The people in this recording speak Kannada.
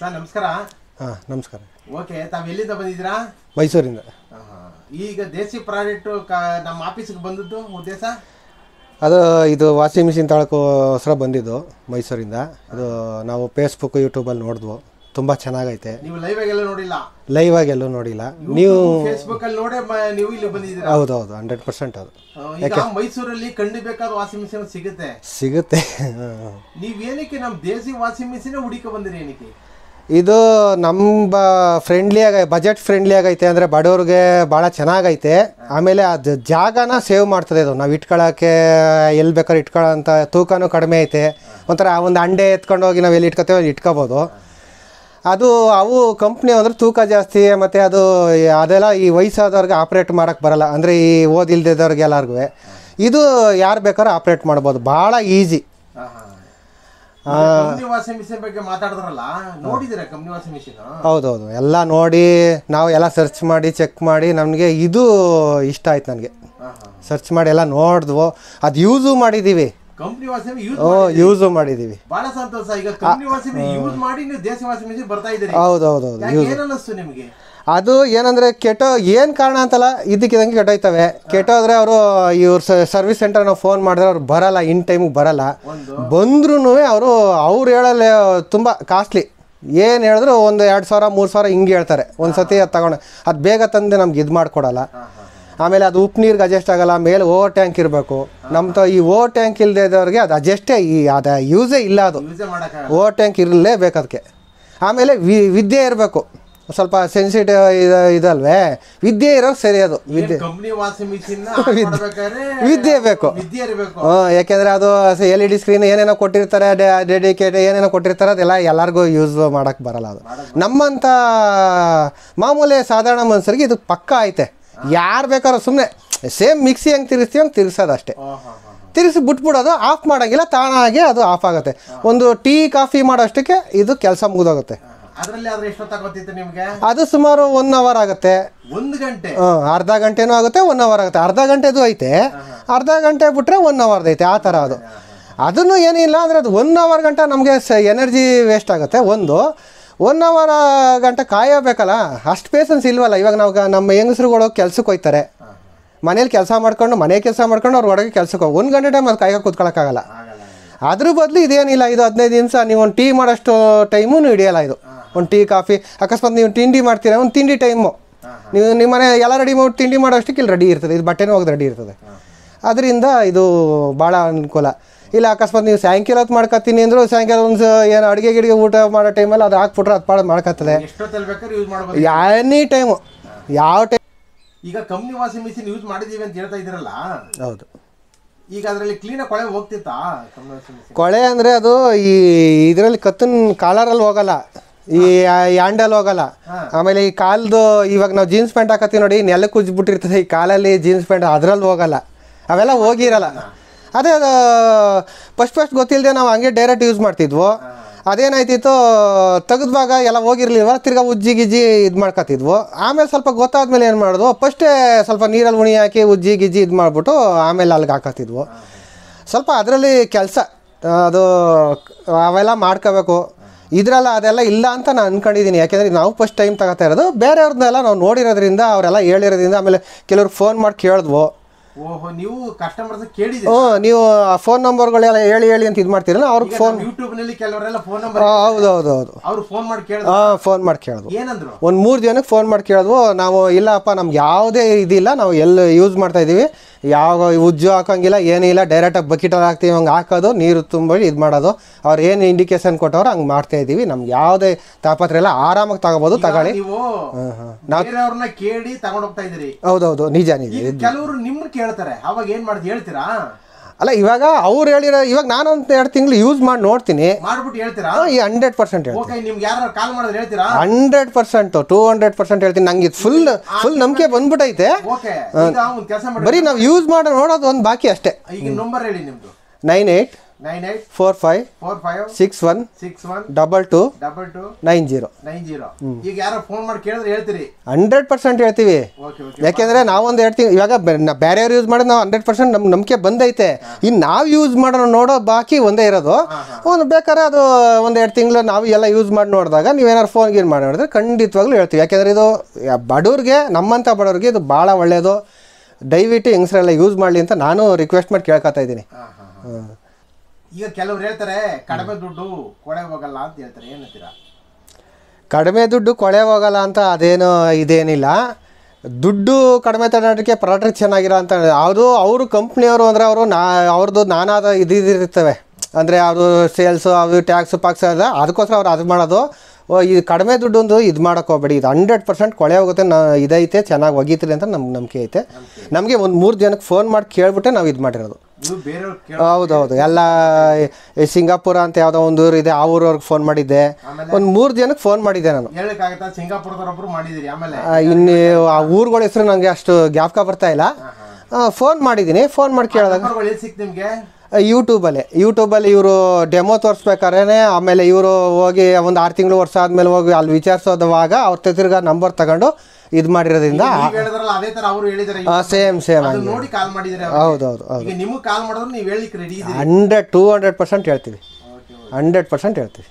ಸರ್ ನಮಸ್ಕಾರ ಹಾಂ ನಮಸ್ಕಾರ ಓಕೆ ತಾವು ಎಲ್ಲಿಂದ ಬಂದಿದ್ದೀರಾ ಮೈಸೂರಿಂದ ಈಗ ದೇಸಿ ಪ್ರಾಡಕ್ಟು ನಮ್ಮ ಆಫೀಸಿಗೆ ಬಂದದ್ದು ಉದ್ದೇಶ ಅದು ಇದು ವಾಷಿಂಗ್ ಮಿಷಿನ್ ತಾಳಕ್ಕೂ ಹೊಸರ ಬಂದಿದ್ದು ಮೈಸೂರಿಂದ ಅದು ನಾವು ಫೇಸ್ಬುಕ್ ಯೂಟ್ಯೂಬಲ್ಲಿ ನೋಡಿದ್ವು ತುಂಬ ಚೆನ್ನಾಗೈತೆ ನೀವು ಲೈವ್ ಆಗೆಲ್ಲ ನೋಡಿಲ್ಲ ಲೈವ್ ಎಲ್ಲೂ ನೋಡಿಲ್ಲ ನೀವು ಫೇಸ್ಬುಕ್ ಅಲ್ಲಿ ನೋಡೇ ನೀವು ಇಲ್ಲಿ ಬಂದಿದ್ದೀರಾ ಹೌದು ಹೌದು ಹಂಡ್ರೆಡ್ ಪರ್ಸೆಂಟ್ ಅದು ಈಗ ಮೈಸೂರಲ್ಲಿ ಕಂಡಿಬೇಕಾದ ವಾಷಿಂಗ್ ಮಿಷಿನ್ ಸಿಗುತ್ತೆ ಸಿಗುತ್ತೆ ನೀವೇನಕ್ಕೆ ನಮ್ಮ ದೇಸಿ ವಾಷಿಂಗ್ ಮಿಷಿನೇ ಹುಡುಕ ಬಂದಿರಿ ಏನಕ್ಕೆ ಇದು ನಮ್ಮ ಬ ಬಜೆಟ್ ಫ್ರೆಂಡ್ಲಿಯಾಗೈತೆ ಅಂದರೆ ಬಡವ್ರಿಗೆ ಭಾಳ ಚೆನ್ನಾಗೈತೆ ಆಮೇಲೆ ಅದು ಜಾಗನ ಸೇವ್ ಮಾಡ್ತದೆ ಇದು ನಾವು ಇಟ್ಕೊಳ್ಳೋಕ್ಕೆ ಎಲ್ಲಿ ಬೇಕಾದ್ರೆ ಇಟ್ಕೊಳ್ಳೋ ಅಂತ ತೂಕನೂ ಕಡಿಮೆ ಐತೆ ಒಂಥರ ಆ ಒಂದು ಅಂಡೆ ಎತ್ಕೊಂಡು ಹೋಗಿ ನಾವು ಎಲ್ಲಿ ಅಲ್ಲಿ ಇಟ್ಕೋಬೋದು ಅದು ಅವು ಕಂಪ್ನಿ ಅಂದರೆ ತೂಕ ಜಾಸ್ತಿ ಮತ್ತು ಅದು ಅದೆಲ್ಲ ಈ ವಯಸ್ಸಾದವ್ರಿಗೆ ಆಪ್ರೇಟ್ ಮಾಡೋಕ್ಕೆ ಬರಲ್ಲ ಅಂದರೆ ಈ ಓದಿಲ್ದಿದ್ದವ್ರಿಗೆ ಎಲ್ಲರಿಗೂ ಇದು ಯಾರು ಬೇಕಾದ್ರೂ ಆಪ್ರೇಟ್ ಮಾಡ್ಬೋದು ಭಾಳ ಈಸಿ ಹೌದೌದು ಎಲ್ಲ ನೋಡಿ ನಾವು ಎಲ್ಲ ಸರ್ಚ್ ಮಾಡಿ ಚೆಕ್ ಮಾಡಿ ನಮಗೆ ಇದು ಇಷ್ಟ ಆಯ್ತು ನನಗೆ ಸರ್ಚ್ ಮಾಡಿ ಎಲ್ಲ ನೋಡಿದ್ವು ಅದು ಯೂಸು ಮಾಡಿದ್ದೀವಿ ಯೂಸ್ ಮಾಡಿದೀವಿ ಹೌದೌದು ಅದು ಏನಂದರೆ ಕೆಟೋ ಏನು ಕಾರಣ ಅಂತಲ್ಲ ಇದಕ್ಕಿದಂಗೆ ಕೆಟ್ಟೋಯ್ತವೆ ಕೆಟ್ಟೋದ್ರೆ ಅವರು ಇವ್ರ ಸರ್ವಿಸ್ ಸೆಂಟರ್ ನಾವು ಫೋನ್ ಮಾಡಿದ್ರೆ ಅವ್ರು ಬರಲ್ಲ ಇನ್ ಟೈಮಿಗೆ ಬರಲ್ಲ ಬಂದ್ರೂ ಅವರು ಅವ್ರು ಹೇಳಲ್ಲೇ ತುಂಬ ಕಾಸ್ಟ್ಲಿ ಏನು ಹೇಳಿದ್ರು ಒಂದು ಎರಡು ಸಾವಿರ ಮೂರು ಸಾವಿರ ಹಿಂಗೆ ಹೇಳ್ತಾರೆ ಒಂದು ಸತಿ ಅದು ತಗೊಂಡೆ ಅದು ಬೇಗ ತಂದೆ ನಮ್ಗೆ ಇದು ಮಾಡಿಕೊಡಲ್ಲ ಆಮೇಲೆ ಅದು ಉಪ್ಪು ನೀರಿಗೆ ಅಡ್ಜಸ್ಟ್ ಆಗಲ್ಲ ಮೇಲೆ ಓವರ್ ಟ್ಯಾಂಕ್ ಇರಬೇಕು ತ ಈ ಓವರ್ ಟ್ಯಾಂಕ್ ಇಲ್ಲದೆ ಇದ್ದವ್ರಿಗೆ ಅದು ಅಜೆಸ್ಟೇ ಈ ಅದು ಯೂಸೇ ಇಲ್ಲ ಅದು ಓವರ್ ಟ್ಯಾಂಕ್ ಇರಲೇಬೇಕು ಅದಕ್ಕೆ ಆಮೇಲೆ ವಿದ್ಯೆ ಇರಬೇಕು ಸ್ವಲ್ಪ ಸೆನ್ಸಿಟಿವ್ ಇದು ಇದಲ್ವೇ ವಿದ್ಯೆ ಇರೋ ಸರಿ ಅದು ವಿದ್ಯೆ ವಿದ್ಯೆ ಬೇಕು ಹಾ ಯಾಕೆಂದರೆ ಅದು ಎಲ್ ಇ ಡಿ ಸ್ಕ್ರೀನ್ ಏನೇನೋ ಕೊಟ್ಟಿರ್ತಾರೆ ಡೆಡಿಕೇಟ್ ಏನೇನೋ ಕೊಟ್ಟಿರ್ತಾರೆ ಅದೆಲ್ಲ ಎಲ್ಲರಿಗೂ ಯೂಸ್ ಮಾಡೋಕೆ ಬರಲ್ಲ ಅದು ನಮ್ಮಂಥ ಮಾಮೂಲಿ ಸಾಧಾರಣ ಮನುಷ್ಯರಿಗೆ ಇದು ಪಕ್ಕ ಐತೆ ಯಾರು ಬೇಕಾದ್ರೂ ಸುಮ್ಮನೆ ಸೇಮ್ ಮಿಕ್ಸಿ ಹೆಂಗೆ ತಿರ್ಸ್ತೀವಿ ಹಂಗೆ ತಿರ್ಸೋದಷ್ಟೇ ತಿರ್ಸಿ ಬಿಟ್ಬಿಡೋದು ಆಫ್ ಮಾಡೋಂಗಿಲ್ಲ ತಾನಾಗೆ ಅದು ಆಫ್ ಆಗುತ್ತೆ ಒಂದು ಟೀ ಕಾಫಿ ಮಾಡೋಷ್ಟಕ್ಕೆ ಇದು ಕೆಲಸ ಮುಗಿದೋಗುತ್ತೆ ಅದು ಸುಮಾರು ಒನ್ ಅವರ್ ಆಗುತ್ತೆ ಒಂದು ಗಂಟೆ ಅರ್ಧ ಗಂಟೆನೂ ಆಗುತ್ತೆ ಒನ್ ಅವರ್ ಆಗುತ್ತೆ ಅರ್ಧ ಗಂಟೆದು ಐತೆ ಅರ್ಧ ಗಂಟೆ ಬಿಟ್ರೆ ಒನ್ ಅವರ್ದು ಐತೆ ಆ ಥರ ಅದು ಅದನ್ನು ಏನಿಲ್ಲ ಅಂದರೆ ಅದು ಒನ್ ಅವರ್ ಗಂಟೆ ನಮಗೆ ಎನರ್ಜಿ ವೇಸ್ಟ್ ಆಗುತ್ತೆ ಒಂದು ಒನ್ ಅವರ್ ಗಂಟೆ ಕಾಯಬೇಕಲ್ಲ ಅಷ್ಟು ಪೇಸನ್ಸ್ ಇಲ್ವಲ್ಲ ಇವಾಗ ನಾವು ನಮ್ಮ ಹೆಂಗಸರುಗಳು ಕೆಲ್ಸಕ್ಕೆ ಹೋಗ್ತಾರೆ ಮನೇಲಿ ಕೆಲಸ ಮಾಡ್ಕೊಂಡು ಮನೆ ಕೆಲಸ ಮಾಡ್ಕೊಂಡು ಅವ್ರ ಒಳಗೆ ಕೆಲ್ಸಕ್ಕೆ ಒಂದು ಗಂಟೆ ಟೈಮ್ ಅದು ಕಾಯ್ಕ ಕೂತ್ಕೊಳ್ಳೋಕ್ಕಾಗಲ್ಲ ಅದ್ರ ಬದಲು ಇದೇನಿಲ್ಲ ಇದು ಹದಿನೈದು ದಿವಸ ನೀವೊಂದು ಟೀ ಮಾಡೋಷ್ಟು ಟೈಮು ಹಿಡಿಯಲ್ಲ ಇದು ಒಂದು ಟೀ ಕಾಫಿ ಅಕಸ್ಮಾತ್ ನೀವು ತಿಂಡಿ ಮಾಡ್ತೀರಾ ಒಂದು ತಿಂಡಿ ಟೈಮು ನೀವು ನಿಮ್ಮ ಮನೆ ಎಲ್ಲ ರೆಡಿ ಮಾಡಿ ತಿಂಡಿ ಮಾಡೋಷ್ಟಕ್ಕೆ ಇಲ್ಲಿ ರೆಡಿ ಇರ್ತದೆ ಇದು ಬಟ್ಟೆನೂ ಹೋಗಿ ರೆಡಿ ಇರ್ತದೆ ಅದರಿಂದ ಇದು ಭಾಳ ಅನುಕೂಲ ಇಲ್ಲ ಅಕಸ್ಮಾತ್ ನೀವು ಸಾಯಂಕಾಲ ಹೊತ್ತು ಮಾಡ್ಕೊತೀನಿ ಅಂದರೂ ಸಾಯಂಕಾಲ ಒಂದು ಏನು ಅಡುಗೆ ಗಿಡಿಗೆ ಊಟ ಮಾಡೋ ಟೈಮಲ್ಲಿ ಅದು ಹಾಕ್ಬಿಟ್ರೆ ಅದು ಮಾಡ್ಕತ್ತದೆ ಮಾಡ್ಕೊತದೆ ಎನಿ ಟೈಮು ಯಾವ ಟೈಮ್ ಈಗ ಕಮ್ಮಿ ವಾಸಿ ಮಿಷಿನ್ ಯೂಸ್ ಮಾಡಿದೀವಿ ಅಂತ ಹೇಳ್ತಾ ಇದ್ರಲ್ಲ ಹೌದು ಈಗ ಅದರಲ್ಲಿ ಕ್ಲೀನ್ ಕೊಳೆ ಹೋಗ್ತಿತ್ತಾ ಕೊಳೆ ಅಂದರೆ ಅದು ಈ ಇದರಲ್ಲಿ ಕತ್ತನ್ ಕಾಲರಲ್ಲಿ ಹೋಗಲ್ಲ ಈ ಹ್ಯಾಂಡಲ್ ಹೋಗಲ್ಲ ಆಮೇಲೆ ಈ ಕಾಲ್ದು ಇವಾಗ ನಾವು ಜೀನ್ಸ್ ಪ್ಯಾಂಟ್ ಹಾಕತ್ತೀವಿ ನೋಡಿ ನೆಲಕ್ಕೆ ಬಿಟ್ಟಿರ್ತದೆ ಈ ಕಾಲಲ್ಲಿ ಜೀನ್ಸ್ ಪ್ಯಾಂಟ್ ಅದ್ರಲ್ಲಿ ಹೋಗಲ್ಲ ಅವೆಲ್ಲ ಹೋಗಿರಲ್ಲ ಅದೇ ಅದು ಫಸ್ಟ್ ಫಸ್ಟ್ ಗೊತ್ತಿಲ್ಲದೆ ನಾವು ಹಂಗೆ ಡೈರೆಕ್ಟ್ ಯೂಸ್ ಮಾಡ್ತಿದ್ವು ಅದೇನಾಯ್ತಿತ್ತು ತೆಗೆದ್ವಾಗ ಎಲ್ಲ ಹೋಗಿರ್ಲಿಲ್ವ ತಿರ್ಗ ಉಜ್ಜಿ ಗಿಜ್ಜಿ ಇದು ಮಾಡ್ಕೊತಿದ್ವು ಆಮೇಲೆ ಸ್ವಲ್ಪ ಗೊತ್ತಾದ್ಮೇಲೆ ಏನು ಮಾಡಿದ್ವು ಫಸ್ಟೇ ಸ್ವಲ್ಪ ನೀರಲ್ಲಿ ಉಣಿ ಹಾಕಿ ಉಜ್ಜಿ ಗಿಜ್ಜಿ ಇದು ಮಾಡಿಬಿಟ್ಟು ಆಮೇಲೆ ಅಲ್ಲಿಗೆ ಹಾಕತ್ತಿದ್ವು ಸ್ವಲ್ಪ ಅದರಲ್ಲಿ ಕೆಲಸ ಅದು ಅವೆಲ್ಲ ಮಾಡ್ಕೋಬೇಕು ಇದರಲ್ಲ ಅದೆಲ್ಲ ಇಲ್ಲ ಅಂತ ನಾನು ಅನ್ಕೊಂಡಿದ್ದೀನಿ ಯಾಕೆಂದರೆ ನಾವು ಫಸ್ಟ್ ಟೈಮ್ ತಗೋತಾ ಇರೋದು ಬೇರೆ ಅವ್ರನ್ನೆಲ್ಲ ನಾವು ನೋಡಿರೋದ್ರಿಂದ ಅವರೆಲ್ಲ ಹೇಳಿರೋದ್ರಿಂದ ಆಮೇಲೆ ಕೆಲವ್ರು ಫೋನ್ ಮಾಡಿ ಕೇಳಿದ್ವು ಓಹೋ ನೀವು ಕಸ್ಟಮರ್ಸ್ ಕೇಳಿ ಹ್ಞೂ ನೀವು ಆ ಫೋನ್ ನಂಬರ್ಗಳೆಲ್ಲ ಹೇಳಿ ಹೇಳಿ ಅಂತ ಇದು ಮಾಡ್ತೀರಲ್ಲ ಅವ್ರಿಗೆ ಫೋನ್ ಯೂಟ್ಯೂಬ್ನಲ್ಲಿ ಕೆಲವರೆಲ್ಲ ಫೋನ್ ನಂಬರ್ ಹೌದು ಹೌದು ಫೋನ್ ಮಾಡಿ ಹಾಂ ಫೋನ್ ಮಾಡಿ ಕೇಳಿದ್ವು ಏನಂದ್ರು ಒಂದು ಮೂರು ಜನಕ್ಕೆ ಫೋನ್ ಮಾಡಿ ಕೇಳಿದ್ವು ನಾವು ಇಲ್ಲಪ್ಪ ನಮ್ಗೆ ಯಾವುದೇ ಇದಿಲ್ಲ ನಾವು ಎಲ್ಲ ಯೂಸ್ ಮಾಡ್ತಾ ಇದ್ದೀವಿ ಯಾವ ಉಜ್ಜು ಹಾಕೋಂಗಿಲ್ಲ ಏನಿಲ್ಲ ಡೈರೆಕ್ಟಾಗಿ ಬಕೆಟಲ್ಲಿ ಹಾಕ್ತೀವಿ ಹಂಗೆ ಹಾಕೋದು ನೀರು ತುಂಬಿ ಇದು ಮಾಡೋದು ಅವ್ರು ಏನು ಇಂಡಿಕೇಶನ್ ಕೊಟ್ಟವ್ರು ಹಂಗೆ ಮಾಡ್ತಾ ಇದ್ದೀವಿ ನಮ್ಗೆ ಯಾವುದೇ ತಾಪತ್ರ ಎಲ್ಲ ಆರಾಮಾಗಿ ತಗೋಬೋದು ತಗೊಳ್ಳಿ ನಾವು ಕೇಳಿ ತಗೊಂಡೋಗ್ತಾ ಇದ್ದೀರಿ ಹೌದೌದು ನಿಜ ನಿಜ ಕೆಲವರು ನಿಮ್ಮನ್ನ ಕೇಳ್ತಾರೆ ಅವಾಗ ಏನು ಮಾಡೋದು ಹೇಳ್ತೀರಾ ಅಲ್ಲ ಇವಾಗ ಅವ್ರು ಹೇಳಿರೋ ಇವಾಗ ನಾನು ಒಂದು ಎರಡು ತಿಂಗಳು ಯೂಸ್ ಮಾಡಿ ನೋಡ್ತೀನಿ ಈ hundred percent hundred percent two hundred percent ಹೇಳ್ತೀನಿ ನಂಗೆ ಇದು ಫುಲ್ ಫುಲ್ ನಂಬಿಕೆ ಬಂದ್ಬಿಟ್ಟೈತೆ ಬರೀ ನಾವು ಯೂಸ್ ಮಾಡೋ ನೋಡೋದು ಒಂದು ಬಾಕಿ ಅಷ್ಟೇ ಹೇಳಿ nine eight four five six one double two nine zero ಈಗ ಫೋನ್ ಮಾಡಿ ಕೇಳಿದ್ರೆ ಹೇಳ್ತೀರಿ ಹಂಡ್ರೆಡ್ ಪರ್ಸೆಂಟ್ ಹೇಳ್ತೀವಿ ಯಾಕೆಂದ್ರೆ ನಾವೊಂದು ಹೇಳ್ತೀವಿ ಇವಾಗ ಬೇರೆಯವ್ರು ಯೂಸ್ ಮಾಡೋದು ನಾವು ಹಂಡ್ರೆಡ್ ಪರ್ಸೆಂಟ್ ನಮ್ ನಂಬಿಕೆ ಬಂದೈತೆ ಇನ್ನು ನಾವು ಯೂಸ್ ಮಾಡೋ ನೋಡೋ ಬಾಕಿ ಒಂದೇ ಇರೋದು ಒಂದು ಬೇಕಾದ್ರೆ ಅದು ಒಂದು ಎರಡು ತಿಂಗಳು ನಾವು ಎಲ್ಲ ಯೂಸ್ ಮಾಡಿ ನೋಡಿದಾಗ ನೀವೇನಾದ್ರು ಫೋನ್ ಗೀನ್ ಮಾಡಿ ನೋಡಿದ್ರೆ ಖಂಡಿತವಾಗ್ಲೂ ಹೇಳ್ತೀವಿ ಯಾಕೆಂದ್ರೆ ಇದು ಬಡವ್ರಿಗೆ ನಮ್ಮಂಥ ಬಡವ್ರಿಗೆ ಇದು ಭಾಳ ಒಳ್ಳೆಯದು ದಯವಿಟ್ಟು ಹೆಂಗಸರೆಲ್ಲ ಯೂಸ್ ಮಾಡಲಿ ಅಂತ ನಾನು ರಿಕ್ವೆಸ್ಟ್ ಮಾಡಿ ಕೇಳ್ಕೊತಾ ಇದ್ದೀನಿ ಹಾಂ ಈಗ ಕೆಲವ್ರು ಹೇಳ್ತಾರೆ ಕಡಿಮೆ ದುಡ್ಡು ಕೊಳೆ ಹೋಗಲ್ಲ ಅಂತ ಹೇಳ್ತಾರೆ ಏನಂತೀರಾ ಕಡಿಮೆ ದುಡ್ಡು ಕೊಳೆ ಹೋಗಲ್ಲ ಅಂತ ಅದೇನು ಇದೇನಿಲ್ಲ ದುಡ್ಡು ಕಡಿಮೆ ತಗೊಂಡ್ರೆ ಪ್ರಾಡಕ್ಟ್ ಚೆನ್ನಾಗಿರೋ ಅಂತ ಅದು ಅವರು ಕಂಪ್ನಿಯವರು ಅಂದರೆ ಅವರು ನಾ ಅವ್ರದ್ದು ನಾನಾದ ಇದಿರ್ತವೆ ಅಂದರೆ ಅವರು ಸೇಲ್ಸು ಅದು ಟ್ಯಾಕ್ಸು ಪಾಕ್ಸ್ ಎಲ್ಲ ಅದಕ್ಕೋಸ್ಕರ ಅವ್ರು ಅದು ಮಾಡೋದು ಇದು ಕಡಿಮೆ ಒಂದು ಇದು ಮಾಡೋಕ್ಕೋಗ್ಬೇಡಿ ಇದು ಹಂಡ್ರೆಡ್ ಪರ್ಸೆಂಟ್ ಕೊಳೆ ಹೋಗುತ್ತೆ ನಾ ಇದೈತೆ ಚೆನ್ನಾಗಿ ಒಗೀತಿರಿ ಅಂತ ನಮ್ಮ ನಂಬಿಕೆ ಐತೆ ನಮಗೆ ಒಂದು ಮೂರು ಜನಕ್ಕೆ ಫೋನ್ ಮಾಡಿ ಕೇಳಿಬಿಟ್ಟೆ ನಾವು ಇದು ಮಾಡಿರೋದು ಹೌದೌದು ಎಲ್ಲ ಸಿಂಗಾಪುರ ಅಂತ ಯಾವ್ದೋ ಒಂದು ಊರು ಇದೆ ಆ ಊರವ್ರಿಗೆ ಫೋನ್ ಮಾಡಿದ್ದೆ ಒಂದು ಮೂರು ಜನಕ್ಕೆ ಫೋನ್ ಮಾಡಿದ್ದೆ ನಾನು ಇನ್ನು ಆ ಊರುಗಳ ಹೆಸರು ನನಗೆ ಅಷ್ಟು ಜ್ಞಾಪಕ ಬರ್ತಾ ಇಲ್ಲ ಫೋನ್ ಮಾಡಿದ್ದೀನಿ ಫೋನ್ ಮಾಡಿ ಕೇಳಿದಾಗ ಯೂಟ್ಯೂಬಲ್ಲೇ ಯೂಟ್ಯೂಬಲ್ಲಿ ಇವರು ಡೆಮೋ ತೋರಿಸ್ಬೇಕಾದ್ರೆ ಆಮೇಲೆ ಇವರು ಹೋಗಿ ಒಂದು ಆರು ತಿಂಗಳು ವರ್ಷ ಆದಮೇಲೆ ಹೋಗಿ ಅಲ್ಲಿ ವಿಚಾರಿಸೋದವಾಗ ಅವ್ರ ತಿರ್ಗಾ ನಂಬರ್ ತಗೊಂಡು ಇದು ಮಾಡಿರೋದ್ರಿಂದ ಸೇಮ್ ಸೇಮ್ ಹೌದೌದು ಹೌದು ಹಂಡ್ರೆಡ್ ಟೂ ಹಂಡ್ರೆಡ್ ಪರ್ಸೆಂಟ್ ಹೇಳ್ತೀವಿ ಹಂಡ್ರೆಡ್ ಪರ್ಸೆಂಟ್ ಹೇಳ್ತೀವಿ